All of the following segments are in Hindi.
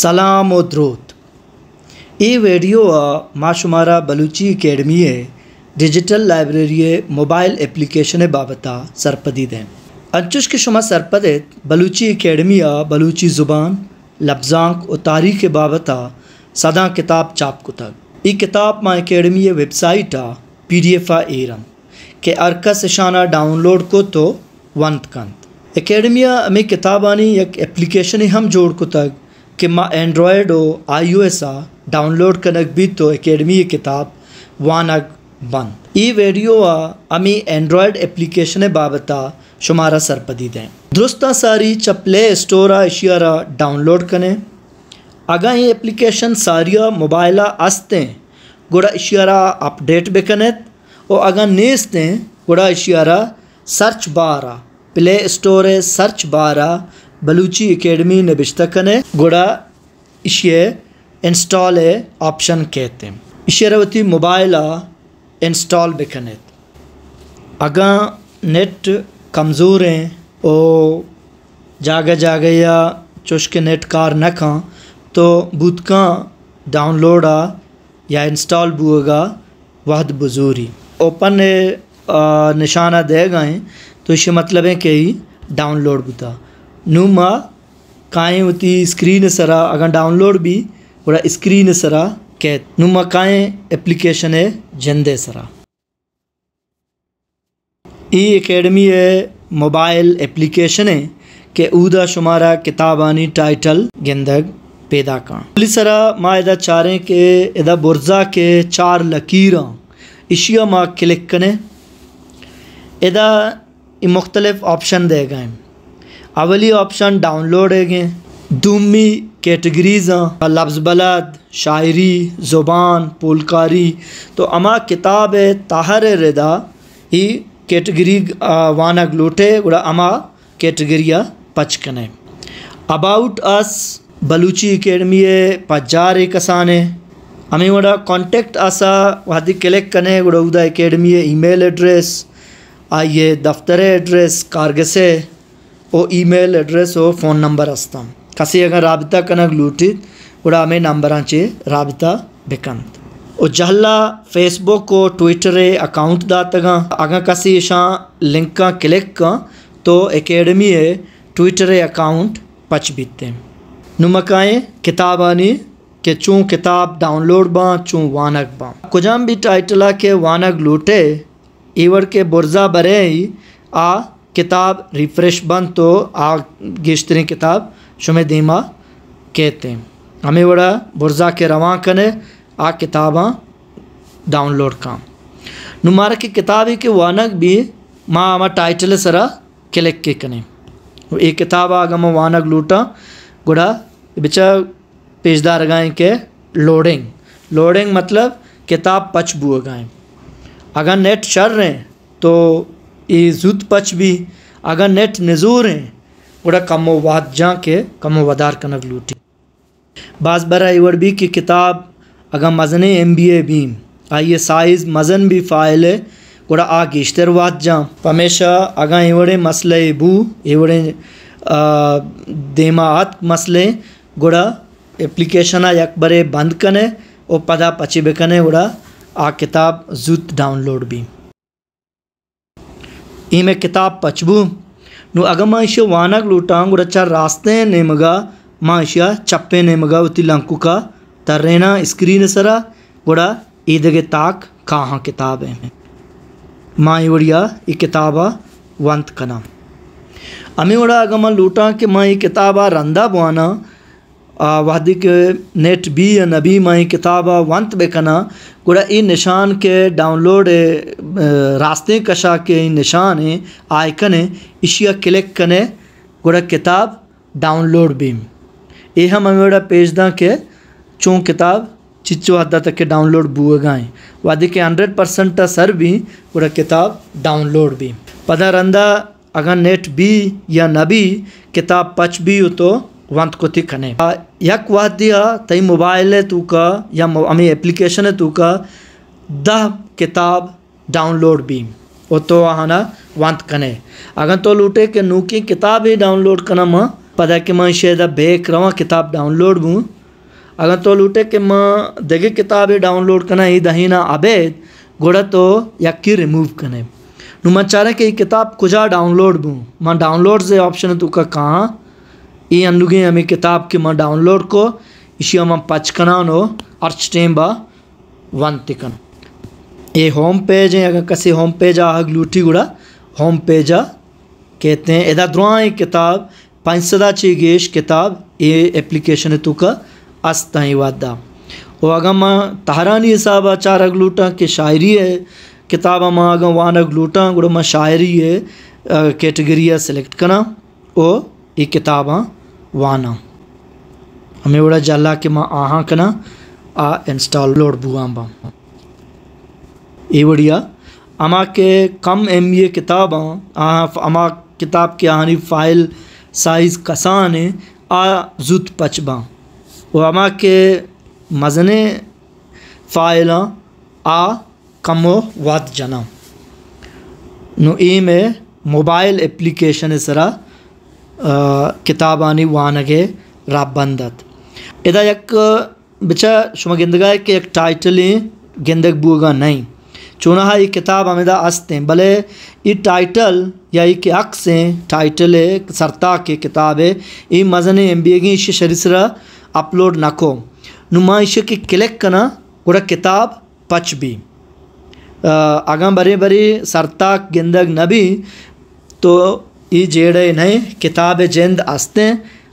सलाम और द्रोत ये वीडियो माशुमारा बलूची एकेडमीए डिजिटल लाइब्रेरिये मोबाइल एप्लीकेशन बाबता सरपदी दें अंचुश के शुमा सरपदित बलूची एकेडमिया बलूची ज़ुबान लफ्जांक और तारीख़ बाबता सदा किताब चाप कुतक ये किताब मां अकेडमी वेबसाइट आ पी डी एफ आ एरम के अरकस शाना डाउनलोड को तो वंत कंत एकेडमिया में किताबानी एक एप्लीकेशन हम जोड़ कुतक कि मां एंड्रॉयड आई यू एस आ डाउनलोड कनक भी तो एकेडमी किताब वानक बंद ई वीडियो आ अमी एंड्रॉयड एप्लीकेशन बाबता शुमारा सरपदी दें दुरुस्ता सारी च प्ले स्टोर आ एशियारा डाउनलोड करें अगर ये एप्लीकेशन सारिया मोबाइल आस्ते गुड़ा इशियारा अपडेट भी कनेत और अगर नेस्तें गुड़ा इशियारा सर्च बारा प्ले स्टोर सर्च बारा बलूची एकेडमी ने है गुड़ा इशे इंस्टॉल ऑप्शन कहते हैं इशरवती मोबाइल इंस्टॉल बिकनेत अगर नेट कमज़ोर हैं ओ जागे जागे या के नेट कार न खा तो बूतका डाउनलोड आ या इंस्टॉल बुएगा वह बुजूरी ओपन निशाना दे गए तो इसे मतलब है कि डाउनलोड बुता नुमा काएँ उती स्क्रीन सरा अगर डाउनलोड भी वड़ा स्क्रीन सरा कै नुमा काएँ एप्लीकेशन है जंदे सरा ई एकेडमी है मोबाइल एप्लीकेशन है के उदा शुमारा किताबानी टाइटल गेंदग पैदा का पुलिसरा माँ इदा चारें के इदा बुरजा के चार लकीर इशिया माँ क्लिक करें इदा मुख्तलिफ ऑप्शन दे गए अवली ऑप्शन डाउनलोड है दूमी कैटेगरीज़ा लफ्ज़ बलद शायरी ज़ुबान पुलकारी तो अमा किताब ताहर रदा ही कैटगरी वाना ग्लूटे गुड़ा अमा कैटेगरिया पचकने अबाउट अस बलूची अकेडमी पजार है हमें वड़ा कॉन्टेक्ट आसा वहाँ कलेक्ट कने गुड़ा उदा अकेडमी ईमेल एड्रेस आइए दफ्तर एड्रेस है वो ईमेल एड्रेस और फ़ोन नंबर आसता कसी अगर राबता कनक लूटी उडा नंबर चे राबता बेकंत ओ जहला फेसबुक और ट्विटरे अकाउंट दा तगा आगा कासी लिंक क्लिक का तो एकेडमी है ट्विटरे अकाउंट पच बीते नुमकाएँ किताब आनी के चूँ किताब डाउनलोड बा चूँ वानक बा कुजाम भी टाइटला के वानक लूटे ईवर के बुरजा बरे आ किताब रिफ्रेश बंद तो आ गिश्तरी किताब शुमे दीमा कहते हैं हमें बड़ा बुरजा के रवा कने आ किताबा डाउनलोड का नुमार की किताब ही के वानक भी माँ हमारा टाइटल सरा क्लिक के कने ये किताब आग हम वानक लूटा गुड़ा बिचा पेजदार गाय के लोडिंग लोडिंग मतलब किताब पच बुआ गाय अगर नेट चल रहे तो ये जुत पच भी अगर नेट नजूर हैं उड़ा कमो वाद जा के कमो वदार कनक लूटी बास बरा इवर भी की किताब अगर मजन एम बी ए भी आइए साइज मजन भी फाइल है उड़ा आ गिश्तर वाद जा हमेशा अगर इवड़े मसले बू इवड़े देमात मसले गुड़ा एप्लीकेशन यक बरे बंद कने और पदा पची बेकने उड़ा आ किताब जुत डाउनलोड भी इमे किताब पचबू नु अगमाश वानक लूटांग रचा रास्ते नेमगा माशा चप्पे नेमगा उति लंकु का तर्रेना स्क्रीन सरा गुड़ा के ताक कहाँ किताब है माई उड़िया ये किताबा वंत कना अमी उड़ा अगमा लूटा कि माँ ये किताबा रंदा बुआना के नेट बी या नबी माई किताब वंत बेकना गुड़ा ई निशान के डाउनलोड रास्ते कशा के निशान है आयकन है इशिया क्लिक कने गुड़ा किताब डाउनलोड बीम ये हम हमें पेज दा के चों किताब चिच्चो हद तक के डाउनलोड बुए गाएँ वादी के हंड्रेड परसेंट सर भी पूरा किताब डाउनलोड भी पता अंदा अगर नेट बी या नबी किताब पच भी हो तो want kotika ne yak mobile है तू का या अमी एप्लीकेशन है तू का da किताब डाउनलोड भी वो तो आना वांत कने अगर तो लूटे के नूकी किताब ही डाउनलोड करना माँ पता के माँ शायद बेक रवा किताब डाउनलोड बू अगर तो लूटे के माँ देगे किताब ही डाउनलोड करना ही दहीना अबेद गोड़ा तो यकी रिमूव कने नुमा चारे के किताब कुजा डाउनलोड बू माँ डाउनलोड से ऑप्शन तू का कहाँ ये ಅನ್ನುಗೆ हमें किताब के ಮಾ डाउनलोड को इसी हम पचकना अर्च टेम वन तिकन ये होम पेज है अगर कसी होम पेज आ ग्लूटी गुड़ा होम पेज कहते हैं एदा द्वाई किताब पाँच सदा गेश किताब ये एप्लीकेशन तू का अस्त वादा और अगर मैं तहरानी हिसाब चार अगलूटा के शायरी है किताब मां अगर वान अगलूटा गुड़ माँ शायरी है कैटेगरी सेलेक्ट करना और ಈ ಕಿತಾಬ ವಾನ हमें ಉಡ ಜಲ್ಲ कि माँ ಆಹಾ कना आ इंस्टॉल लोड बुआबा ये बढ़िया अमा के कम एम ये किताब अमा किताब के आहानी फाइल साइज कसान आ जुत पचबा वो अमा के मजने फाइल आ कमो वात जना नो ई में मोबाइल एप्लीकेशन सरा किताबानी वानगे राबंदत इदा यक बिचा शुमा गिंदगा के एक टाइटल गेंदक बुगा नहीं चुना है ये किताब हमें दा आस्ते भले ये टाइटल या ये के अक्स हैं टाइटल है सरता के किताब है ये मजने एम बी ए की इसे शरीसरा अपलोड नुमा नुमाइश की क्लिक करना गोड़ा किताब पच भी आगाम बरे बरे सरता न नबी तो ये जेड़े नहीं किताब जेंद आस्ते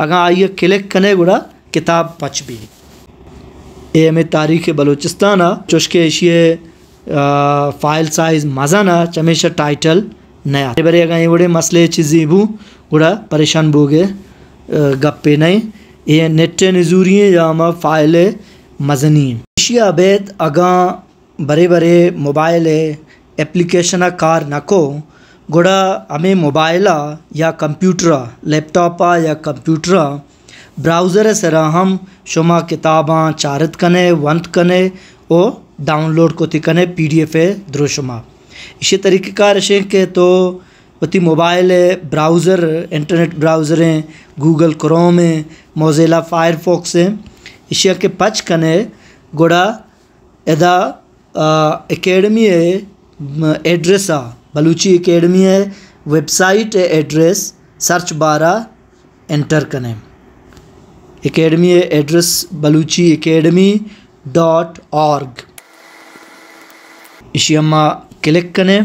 अगर आइए क्लिक कने गुड़ा किताब पच भी ए में तारीख बलूचिस्तान आ चुशके ऐशिए फाइल साइज मजा ना चमेशा टाइटल नया बड़े अगर ये बड़े मसले चीज़ें भू गुड़ा परेशान बोगे गप्पे नहीं ये नेट नजूरी या हम फाइल मजनी एशिया बेद अगर बड़े बड़े मोबाइल एप्लीकेशन कार नको ಕೂಡ mobile mobile computer laptop laptop या कंप्यूटर ब्राउज़र से हम शुमा किताबा चारित कने वंत कने ओ डाउनलोड को थी कने पी डी एफ ए द्रोशुमा इसी तरीके का रशे के तो वती मोबाइल है ब्राउज़र इंटरनेट ब्राउज़र हैं गूगल क्रोम है मोजेला फायरफॉक्स है इसी के पच कने गोड़ा एदा एकेडमी है एड्रेस आ बलूची एकेडमी है वेबसाइट है एड्रेस सर्च बारा एंटर करें एकेडमी है address Balochi academy dot org इसी क्लिक करें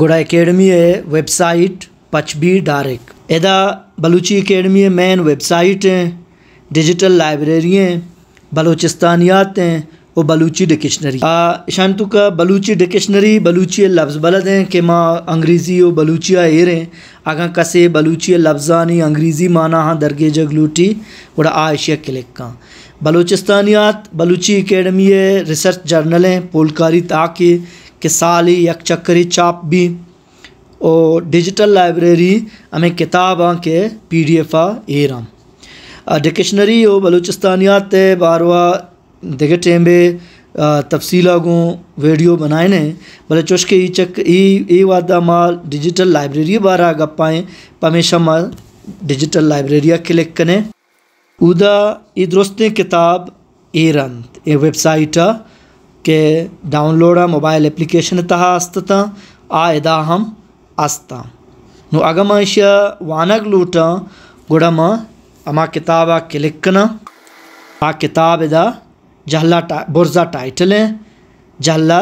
गोड़ा एकेडमी है वेबसाइट पचबी डायरेक्ट एदा बलूची एकेडमी है मेन वेबसाइट हैं डिजिटल लाइब्रेरी हैं बलूचिस्तानियात हैं वो बलूची डिक्शनरी का बलूची डिक्शनरी बलूची लफ्ज़ बलद हैं कि माँ अंग्रेज़ी व बलूचिया हैं आगा कसे बलूची लफ्ज़ानी अंग्रेज़ी माना हाँ दरगे जगलूटी बड़ा आयशिया क्लिक का बलूचिस्तानियात बलूची अकेडमी रिसर्च जर्नल हैं पोलकारी ताकि के साली यक चक्री चाप भी और डिजिटल लाइब्रेरी हमें किताब के पी डी एफ आ एराम डिक्शनरी और बलूचिस्तानियात बारवा देखे टाइम में तफसीला को वीडियो बनाए ने भले चुश के चक ये वादा माँ डिजिटल लाइब्रेरी बारा गप्पाएँ हमेशा माँ डिजिटल लाइब्रेरिया क्लिक करें उदा ये दुरुस्त किताब ए रंत ये वेबसाइट के डाउनलोड मोबाइल एप्लीकेशन तह आस्तता आ यदा हम आस्ता नु अगमाश वानग लूट माँ अमा किताब क्लिक करना आ किताब इदा जहला टा, बुरजा टाइटल है जहला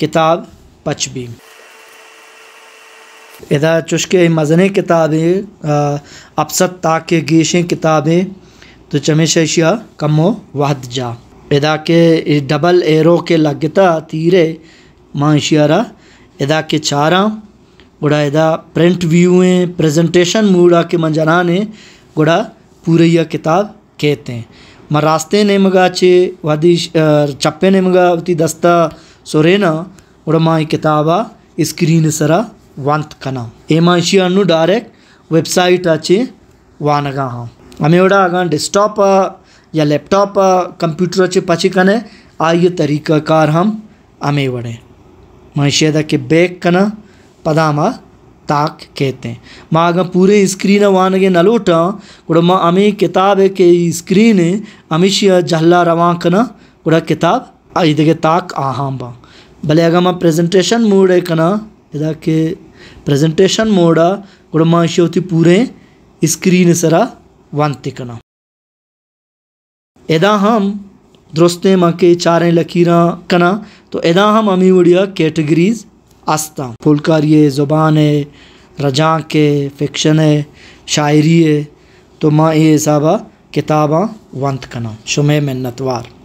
किताब पचबी इदा चुशके मजन किताबें अपसत ताक गेशें किताबें तो चमेश एशिया कमो वहद जा इदा के डबल एरो के लगता तीरे माशियारा इशियारा के चारा गुड़ा इदा प्रिंट व्यू हैं प्रेजेंटेशन मूड़ा के मंजरान हैं गुड़ा पूरे यह किताब कहते हैं ರಸ್ತೆ ನೇಮಗಾಚೆ ವದಿಶ್ ಚಪ್ಪೆ ನೇಮಗಾವತಿ ದಸ್ತ ಸೊರೇನ ಉಡಮಾಯಿ ಕಿತಾಬ ಸ್ಕ್ರೀನ್ ಸರ ವಾಂತ್ ಕನ ಏಮಾಶಿಯನ್ನು ಡೈರೆಕ್ಟ್ ವೆಬ್ಸೈಟ್ ಆಚೆ ವಾನಗ ಅಮೇವಡ ಆಗ डेस्कटॉप या लैपटॉप कंप्यूटर चे पाची कने आइए तरीका कार हम अमे वड़े महिषेदा के बैग कना पदामा ताक कहते हैं माँ अगर पूरे स्क्रीन वान के नलोटा गुड़ा माँ अमी किताब के स्क्रीन अमीशिया जहला रवा कना गुड़ा किताब इधे ताक आहाँ बा भले अगर माँ प्रेजेंटेशन मोड है कना इधा के प्रेजेंटेशन मोड गुड़ा माँ शिवती पूरे स्क्रीन सरा वानते कना यदा हम दोस्तें माँ के चारें लकीर कना तो यदा हम अमी उड़िया कैटेगरीज आस्ता फुलकारी ज़ुबान है रजाक के फिक्शन है शायरी है तो माँ ये हिसाब किताबा वंत कना शुमे मिन्नतवार